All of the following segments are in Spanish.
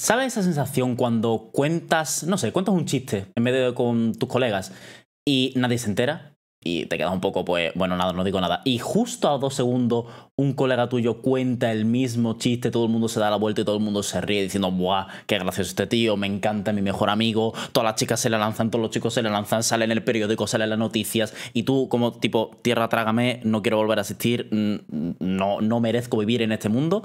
¿Sabes esa sensación cuando cuentas, no sé, cuentas un chiste en medio con tus colegas y nadie se entera? y te quedas un poco, pues, bueno, nada, no digo nada. Y justo a dos segundos, un colega tuyo cuenta el mismo chiste, todo el mundo se da la vuelta y todo el mundo se ríe diciendo, ¡buah! ¡Qué gracioso este tío! Me encanta mi mejor amigo. Todas las chicas se le lanzan, todos los chicos se le lanzan, sale en el periódico, sale en las noticias. Y tú, como tipo, tierra trágame, no quiero volver a asistir, mm, no, no merezco vivir en este mundo.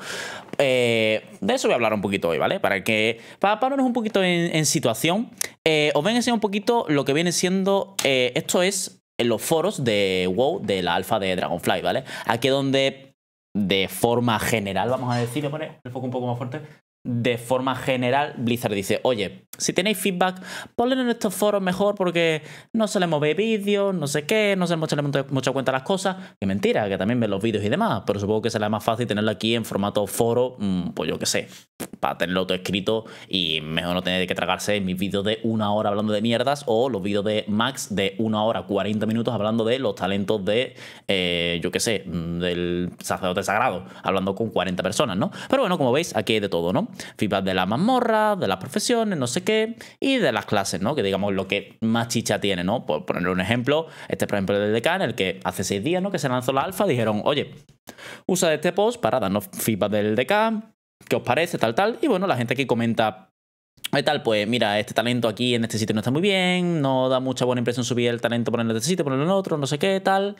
Eh, de eso voy a hablar un poquito hoy, ¿vale? Para que. Para ponernos un poquito en, situación, eh, os voy a enseñar un poquito lo que viene siendo. Eh, esto es los foros de WoW de la alfa de Dragonfly, ¿vale? Aquí donde de forma general, vamos a decir, voy el foco un poco más fuerte, de forma general, Blizzard dice, oye, si tenéis feedback, ponlo en estos foros mejor porque no se le mueve vídeos, no sé qué, no se tener mucha cuenta las cosas. Que mentira, que también ven los vídeos y demás, pero supongo que será más fácil tenerlo aquí en formato foro, mm, pues yo qué sé, para tenerlo todo escrito y mejor no tener que tragarse mis vídeos de una hora hablando de mierdas o los vídeos de Max de una hora 40 minutos hablando de los talentos de, eh, yo qué sé, mm, del sacerdote sagrado, hablando con 40 personas, ¿no? Pero bueno, como veis, aquí hay de todo, ¿no? Feedback de la mazmorra, de las profesiones, no sé qué, y de las clases, ¿no? Que digamos lo que más chicha tiene, ¿no? Por poner un ejemplo, este por ejemplo del DK, en el que hace seis días, ¿no? Que se lanzó la alfa, dijeron, oye, usa este post para darnos feedback del DK, qué os parece, tal, tal, y bueno, la gente que comenta y tal, pues mira, este talento aquí en este sitio no está muy bien, no da mucha buena impresión subir el talento, ponerlo en este sitio, ponerlo en otro, no sé qué, tal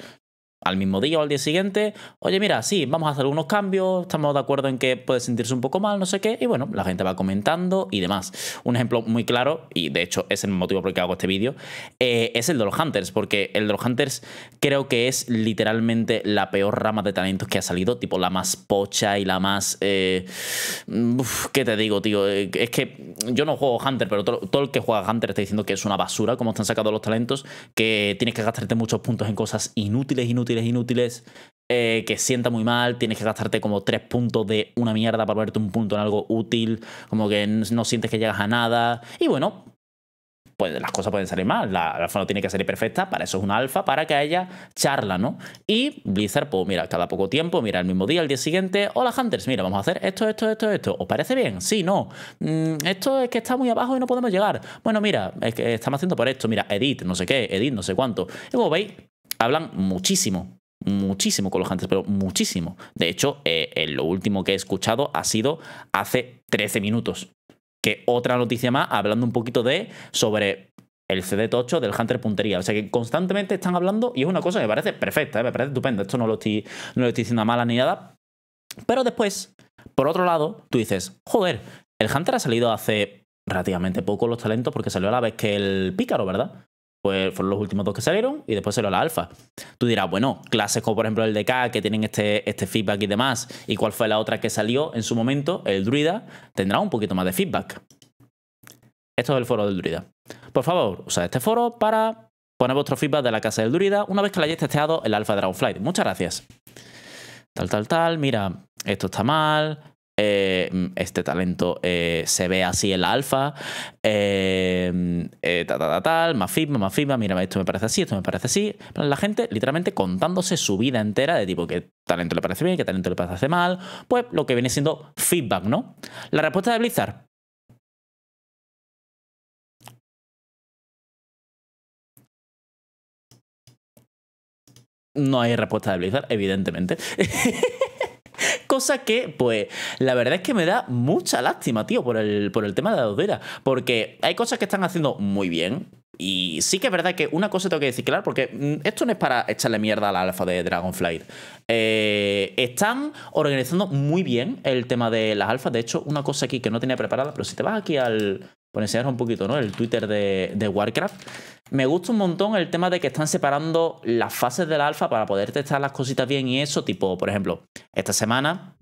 al mismo día o al día siguiente, oye, mira, sí, vamos a hacer algunos cambios, estamos de acuerdo en que puede sentirse un poco mal, no sé qué, y bueno, la gente va comentando y demás. Un ejemplo muy claro, y de hecho es el motivo por el que hago este vídeo, eh, es el de los Hunters, porque el de los Hunters creo que es literalmente la peor rama de talentos que ha salido, tipo la más pocha y la más... Eh, ¿Qué te digo, tío? Es que yo no juego Hunter, pero todo, el que juega Hunter está diciendo que es una basura, como están sacados los talentos, que tienes que gastarte muchos puntos en cosas inútiles, inútiles inútiles, eh, que sienta muy mal, tienes que gastarte como tres puntos de una mierda para ponerte un punto en algo útil, como que no sientes que llegas a nada. Y bueno, pues las cosas pueden salir mal. La, alfa no tiene que salir perfecta, para eso es una alfa, para que ella charla, ¿no? Y Blizzard, pues mira, cada poco tiempo, mira, el mismo día, el día siguiente, hola Hunters, mira, vamos a hacer esto, esto, esto, esto. ¿Os parece bien? Sí, no. Mm, esto es que está muy abajo y no podemos llegar. Bueno, mira, es que estamos haciendo por esto, mira, edit, no sé qué, edit, no sé cuánto. Y como veis, hablan muchísimo, muchísimo con los hunters, pero muchísimo. De hecho, eh, eh, lo último que he escuchado ha sido hace 13 minutos. Que otra noticia más hablando un poquito de sobre el CD 8 del Hunter puntería. O sea que constantemente están hablando y es una cosa que me parece perfecta, ¿eh? me parece estupenda. Esto no lo, estoy, no lo estoy diciendo mala ni nada. Pero después, por otro lado, tú dices, joder, el Hunter ha salido hace relativamente poco los talentos porque salió a la vez que el Pícaro, ¿verdad? pues fueron los últimos dos que salieron y después salió la alfa. Tú dirás, bueno, clases como por ejemplo el de K, que tienen este, este, feedback y demás, y cuál fue la otra que salió en su momento, el druida, tendrá un poquito más de feedback. Esto es el foro del druida. Por favor, usad este foro para poner vuestro feedback de la casa del druida una vez que lo hayáis testeado el alfa Dragonflight. Muchas gracias. Tal, tal, tal, mira, esto está mal, eh, mm, este talento eh, se ve así en la alfa, eh, tal, eh, tal, tal, más firma, más firma, mira, esto me parece así, esto me parece así. La gente literalmente contándose su vida entera de tipo que talento le parece bien, qué talento le parece mal, pues lo que viene siendo feedback, ¿no? La respuesta de Blizzard. No hay respuesta de Blizzard, evidentemente. cosa que, pues, la verdad es que me da mucha lástima, tío, por el, por el tema de la dudera. Porque hay cosas que están haciendo muy bien, y sí que es verdad que una cosa tengo que decir, claro, porque mm, esto no es para echarle mierda a la alfa de Dragonflight. Eh, están organizando muy bien el tema de las alfas. De hecho, una cosa aquí que no tenía preparada, pero si te vas aquí al. Por enseñaros un poquito, ¿no? El Twitter de, de Warcraft. Me gusta un montón el tema de que están separando las fases del alfa para poder testar las cositas bien y eso, tipo, por ejemplo, esta semana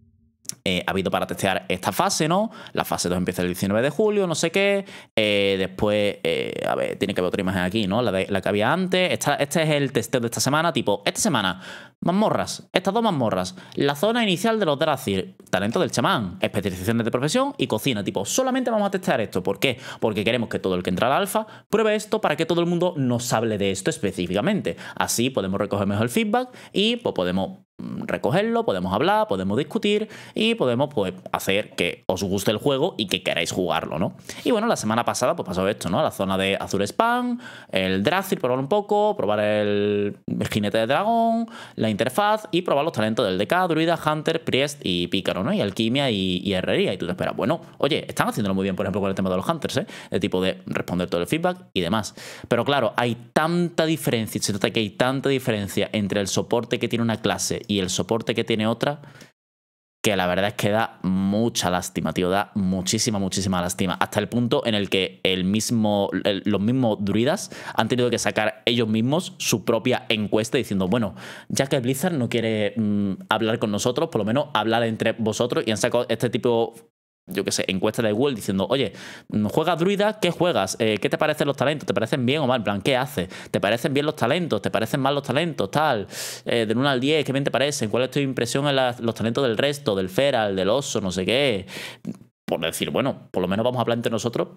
eh, ha habido para testear esta fase, ¿no? La fase 2 empieza el 19 de julio, no sé qué. Eh, después, eh, a ver, tiene que haber otra imagen aquí, ¿no? La, que había antes. Esta, este es el testeo de esta semana, tipo, esta semana, mazmorras, estas dos mazmorras, la zona inicial de los Dracir, talento del chamán, especializaciones de profesión y cocina, tipo, solamente vamos a testear esto. ¿Por qué? Porque queremos que todo el que entra al alfa pruebe esto para que todo el mundo nos hable de esto específicamente. Así podemos recoger mejor el feedback y pues, podemos Mm, recogerlo, podemos hablar, podemos discutir y podemos pues, hacer que os guste el juego y que queráis jugarlo, ¿no? Y bueno, la semana pasada pues pasó esto, ¿no? La zona de Azure Spam, el Drácil, probar un poco, probar el, jinete de dragón, la interfaz y probar los talentos del DK, Druida, Hunter, Priest y Pícaro, ¿no? Y Alquimia y, Herrería. Y tú te esperas, bueno, oye, están haciéndolo muy bien, por ejemplo, con el tema de los Hunters, ¿eh? El tipo de responder todo el feedback y demás. Pero claro, hay tanta diferencia, se nota que hay tanta diferencia entre el soporte que tiene una clase y el soporte que tiene otra, que la verdad es que da mucha lástima, tío, da muchísima, muchísima lástima. Hasta el punto en el que el mismo, los mismos druidas han tenido que sacar ellos mismos su propia encuesta diciendo, bueno, ya que Blizzard no quiere mm, hablar con nosotros, por lo menos hablar entre vosotros y han sacado este tipo yo qué sé, encuesta de Google diciendo, oye, juegas druida, ¿qué juegas? Eh, ¿Qué te parecen los talentos? ¿Te parecen bien o mal? En plan, ¿qué haces? ¿Te parecen bien los talentos? ¿Te parecen mal los talentos? Tal, de eh, del 1 al 10, ¿qué bien te parecen? ¿Cuál es tu impresión en los talentos del resto, del feral, del oso, no sé qué? Por decir, bueno, por lo menos vamos a hablar entre nosotros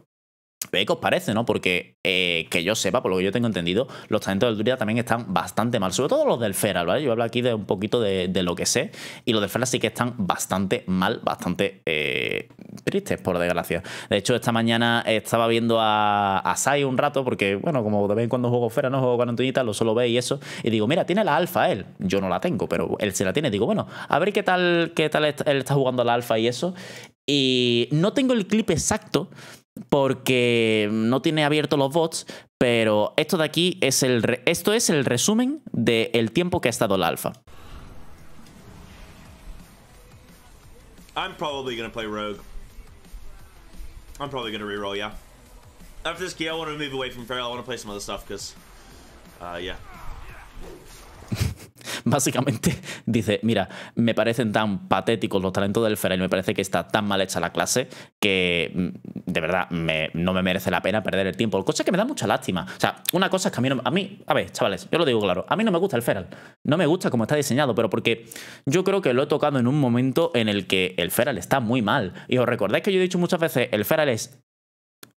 ¿Qué os parece, no? Porque eh, que yo sepa, por lo que yo tengo entendido, los talentos del Druida también están bastante mal, sobre todo los del Feral, ¿vale? Yo hablo aquí de un poquito de, lo que sé, y los del Feral sí que están bastante mal, bastante eh, tristes, por desgracia. De hecho, esta mañana estaba viendo a, a, Sai un rato, porque, bueno, como de vez cuando juego Feral, no juego con antonita lo solo ve y eso, y digo, mira, tiene la alfa él. Yo no la tengo, pero él se la tiene. Digo, bueno, a ver qué tal, qué tal él está jugando la alfa y eso. Y no tengo el clip exacto porque no tiene abierto los bots, pero esto de aquí es el esto es el resumen del el tiempo que ha estado el alfa. I'm probably gonna play rogue. I'm probably gonna reroll, yeah. After this key I want to move away from Feral. I want to play some other stuff because, uh, yeah básicamente dice, mira, me parecen tan patéticos los talentos del Feral, y me parece que está tan mal hecha la clase que mm, de verdad no me merece la pena perder el tiempo. Cosa que me da mucha lástima. O sea, una cosa es que a mí, a mí, a ver, chavales, yo lo digo claro, a mí no me gusta el Feral, no me gusta como está diseñado, pero porque yo creo que lo he tocado en un momento en el que el Feral está muy mal. Y os recordáis que yo he dicho muchas veces, el Feral es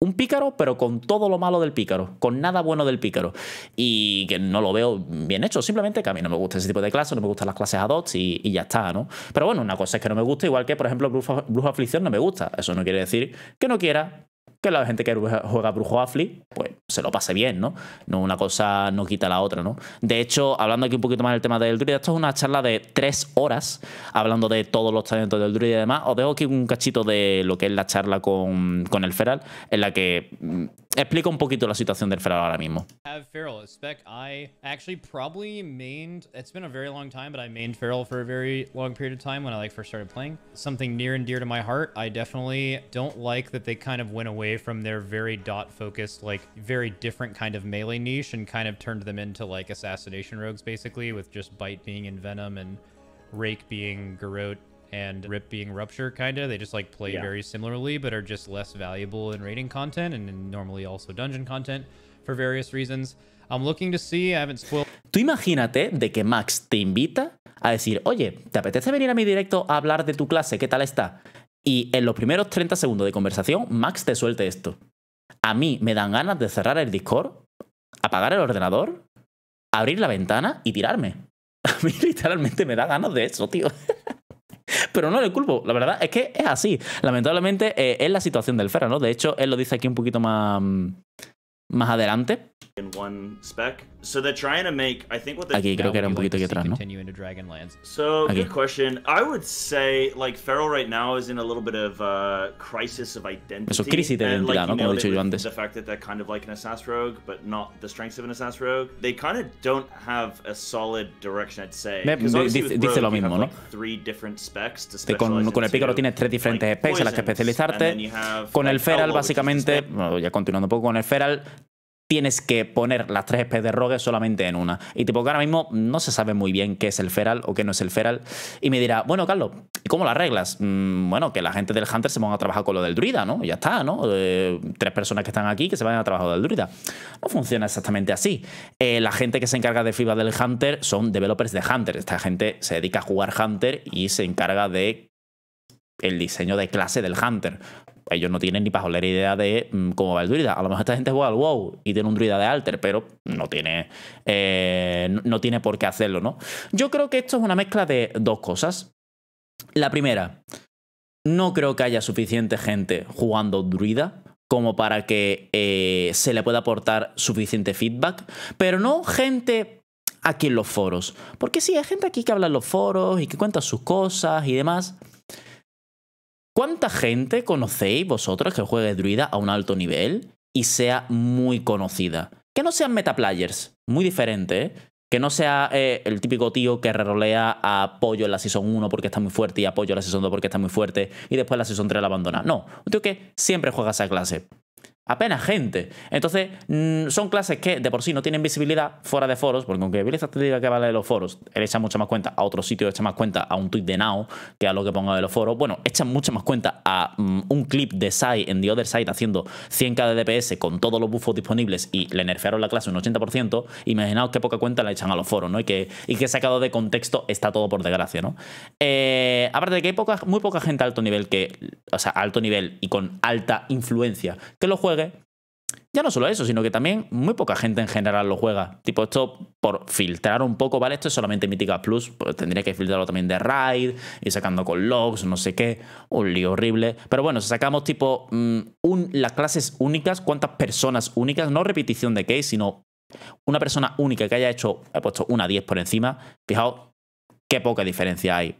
un pícaro, pero con todo lo malo del pícaro, con nada bueno del pícaro. Y que no lo veo bien hecho, simplemente que a mí no me gusta ese tipo de clases, no me gustan las clases ad hoc y, ya está, ¿no? Pero bueno, una cosa es que no me gusta, igual que, por ejemplo, Bruja, Aflicción no me gusta. Eso no quiere decir que no quiera que la gente que juega Brujo Afli, pues se lo pase bien, ¿no? No una cosa no quita la otra, ¿no? De hecho, hablando aquí un poquito más del tema del druid esto es una charla de tres horas, hablando de todos los talentos del druid y demás. Os dejo aquí un cachito de lo que es la charla con, con el Feral, en la que mm, explico un poquito la situación del Feral ahora mismo. Something near to my heart. I definitely from their very dot focused, like very different kind of melee niche and kind of turned them into like assassination rogues basically, with just Bite being in Venom and Rake being Garrote and Rip being Rupture, kind of. They just like play yeah. very similarly, but are just less valuable in raiding content and normally also dungeon content for various reasons. I'm looking to see, I haven't spoiled. Tú imagínate de que Max te invita a decir, oye, ¿te apetece venir a mi directo a hablar de tu clase? ¿Qué tal está? y en los primeros 30 segundos de conversación, Max te suelte esto. A mí me dan ganas de cerrar el Discord, apagar el ordenador, abrir la ventana y tirarme. A mí literalmente me da ganas de eso, tío. Pero no le culpo, la verdad es que es así. Lamentablemente eh, es la situación del Ferra, ¿no? De hecho, él lo dice aquí un poquito más, mm, más adelante. So they're trying to make, I think what they're Aquí creo que era un poquito aquí atrás, ¿no? So, Aquí. good question. I would say, like, Feral right now is in a little bit of a uh, crisis of identity. Eso, crisis de identidad, and, like, ¿no? Como he dicho yo antes. The fact that they're kind of like an Assassin Rogue, but not the strengths of an Assassin Rogue. They kind of don't have a solid direction, I'd say. dice, lo mismo, ¿no? Like, three different specs to specialize con, con el Pícaro tienes tres diferentes like, specs en las que especializarte. con el Feral, básicamente, ya continuando un poco con el Feral, tienes que poner las tres especies de rogue solamente en una. Y tipo, que ahora mismo no se sabe muy bien qué es el feral o qué no es el feral. Y me dirá, bueno, Carlos, ¿cómo las reglas mm, bueno, que la gente del Hunter se ponga a trabajar con lo del druida, ¿no? ya está, ¿no? Eh, tres personas que están aquí que se vayan a trabajar con del druida. No funciona exactamente así. Eh, la gente que se encarga de FIBA del Hunter son developers de Hunter. Esta gente se dedica a jugar Hunter y se encarga de el diseño de clase del Hunter ellos no tienen ni para joder idea de mm, cómo va el druida. A lo mejor esta gente juega al WoW y tiene un druida de alter, pero no tiene, eh, no tiene por qué hacerlo, ¿no? Yo creo que esto es una mezcla de dos cosas. La primera, no creo que haya suficiente gente jugando druida como para que eh, se le pueda aportar suficiente feedback, pero no gente aquí en los foros. Porque sí, hay gente aquí que habla en los foros y que cuenta sus cosas y demás, ¿Cuánta gente conocéis vosotros que juegue druida a un alto nivel y sea muy conocida? Que no sean metaplayers, muy diferente, ¿eh? Que no sea eh, el típico tío que rerolea a apoyo en la Season 1 porque está muy fuerte y apoyo en la Season 2 porque está muy fuerte y después en la Season 3 la abandona. No, un tío que siempre juega esa clase apenas gente. Entonces, mm, son clases que de por sí no tienen visibilidad fuera de foros, porque aunque Bill te diga que vale de los foros, él echa mucha más cuenta a otro sitio, echa más cuenta a un tweet de Now que a lo que ponga de los foros. Bueno, echan mucha más cuenta a mm, un clip de Sai en The Other Side haciendo 100k de DPS con todos los buffos disponibles y le nerfearon la clase un 80%. Imaginaos qué poca cuenta le echan a los foros, ¿no? Y que, y que sacado de contexto está todo por desgracia, ¿no? Eh, aparte de que hay poca, muy poca gente a alto nivel que, o sea, alto nivel y con alta influencia que los juega ya no solo eso, sino que también muy poca gente en general lo juega. Tipo, esto por filtrar un poco, ¿vale? Esto es solamente Mythica Plus, pues tendría que filtrarlo también de raid, y sacando con logs, no sé qué, un lío horrible. Pero bueno, si sacamos tipo mm, un, las clases únicas, cuántas personas únicas, no repetición de case, sino una persona única que haya hecho, he puesto una 10 por encima, fijaos qué poca diferencia hay.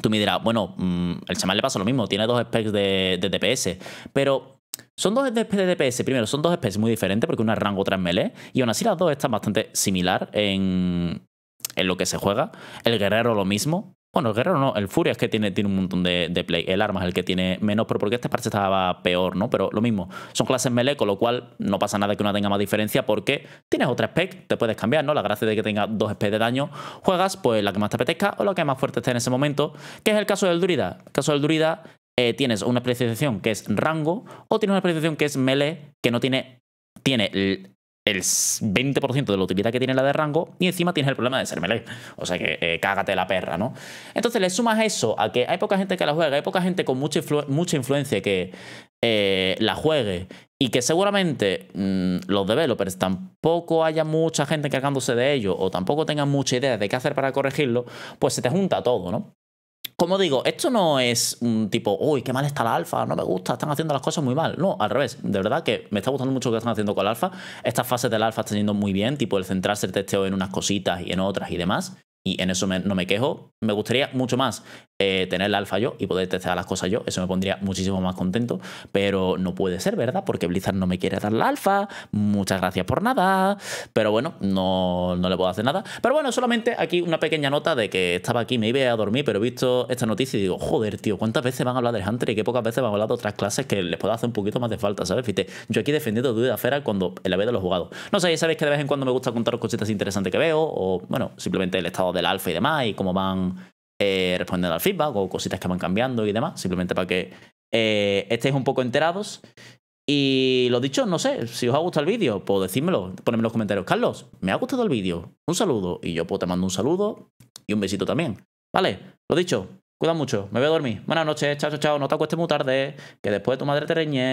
Tú me dirás, bueno, mm, el chaval le pasa lo mismo, tiene dos specs de, de DPS, pero son dos especies de DPS, primero, son dos especies muy diferentes porque una es rango, otra es melee, y aún así las dos están bastante similar en, en lo que se juega. El guerrero lo mismo. Bueno, el guerrero no, el furia es que tiene, tiene un montón de, play. El arma es el que tiene menos, pero porque este parte estaba peor, ¿no? Pero lo mismo, son clases melee, con lo cual no pasa nada que una tenga más diferencia porque tienes otra spec, te puedes cambiar, ¿no? La gracia de que tenga dos especies de daño, juegas pues la que más te apetezca o la que más fuerte esté en ese momento, que es el caso del druida. El caso del druida eh, tienes una especialización que es rango o tienes una especialización que es melee, que no tiene, tiene el, 20% de la utilidad que tiene la de rango y encima tienes el problema de ser melee. O sea que eh, cágate la perra, ¿no? Entonces le sumas eso a que hay poca gente que la juega, hay poca gente con mucha, mucha influencia que eh, la juegue y que seguramente mm, los developers tampoco haya mucha gente encargándose de ello o tampoco tengan mucha idea de qué hacer para corregirlo, pues se te junta todo, ¿no? como digo, esto no es un tipo, uy, qué mal está la alfa, no me gusta, están haciendo las cosas muy mal. No, al revés, de verdad que me está gustando mucho lo que están haciendo con la alfa. Estas fases del alfa están yendo muy bien, tipo el centrarse el testeo en unas cositas y en otras y demás. Y en eso no me quejo. Me gustaría mucho más. Eh, tener la alfa yo y poder testear las cosas yo, eso me pondría muchísimo más contento, pero no puede ser, ¿verdad? Porque Blizzard no me quiere dar la alfa, muchas gracias por nada, pero bueno, no, le puedo hacer nada. Pero bueno, solamente aquí una pequeña nota de que estaba aquí, me iba a dormir, pero he visto esta noticia y digo, joder, tío, ¿cuántas veces van a hablar del Hunter y qué pocas veces van a hablar de otras clases que les pueda hacer un poquito más de falta, ¿sabes? Fíjate, yo aquí defendiendo Duda Fera cuando en la de los jugados. No sé, ya sabéis que de vez en cuando me gusta contaros cositas interesantes que veo, o bueno, simplemente el estado del alfa y demás, y cómo van eh, al feedback o cositas que van cambiando y demás, simplemente para que eh, estéis un poco enterados. Y lo dicho, no sé, si os ha gustado el vídeo, pues decídmelo, ponedme en los comentarios. Carlos, me ha gustado el vídeo, un saludo. Y yo pues te mando un saludo y un besito también. Vale, lo dicho, cuida mucho, me voy a dormir. Buenas noches, chao, chao, chao, no te acuestes muy tarde, que después tu madre te reñe.